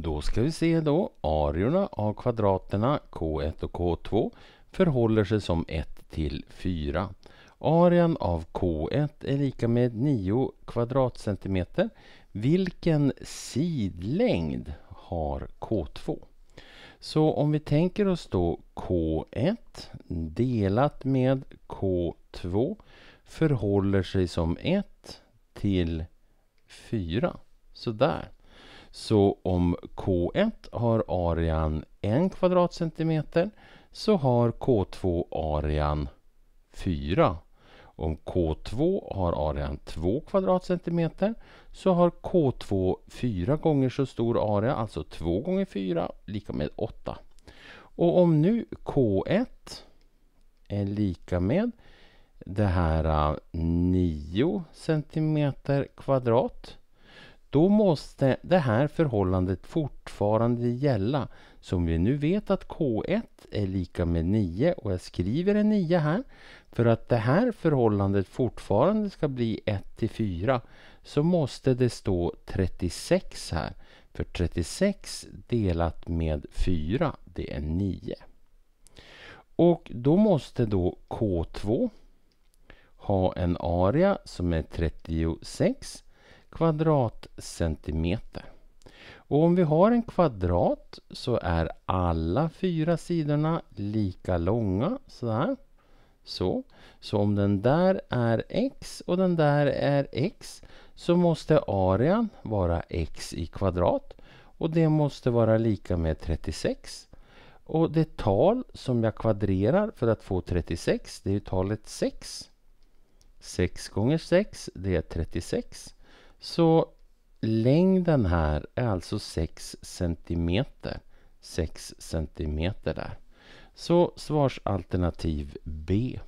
Då ska vi se då. Ariorna av kvadraterna K1 och K2 förhåller sig som 1 till 4. Arean av K1 är lika med 9 kvadratcentimeter. Vilken sidlängd har K2? Så om vi tänker oss då K1 delat med K2 förhåller sig som 1 till 4. Sådär. Så om K1 har arean 1 kvadratcentimeter så har K2 arean 4. Om K2 har arean 2 kvadratcentimeter så har K2 4 gånger så stor area, alltså 2 gånger 4 lika med 8. Och om nu K1 är lika med det här 9 ah, cm kvadrat då måste det här förhållandet fortfarande gälla Så om vi nu vet att K1 är lika med 9 och jag skriver en 9 här. För att det här förhållandet fortfarande ska bli 1 till 4 så måste det stå 36 här. För 36 delat med 4 det är 9. Och då måste då K2 ha en area som är 36 kvadratcentimeter. Och om vi har en kvadrat så är alla fyra sidorna lika långa. Sådär. Så. så om den där är x och den där är x så måste arean vara x i kvadrat. Och det måste vara lika med 36. Och det tal som jag kvadrerar för att få 36 det är talet 6. 6 gånger 6 det är 36. Så längden här är alltså 6 cm. 6 cm där. Så svarsalternativ B.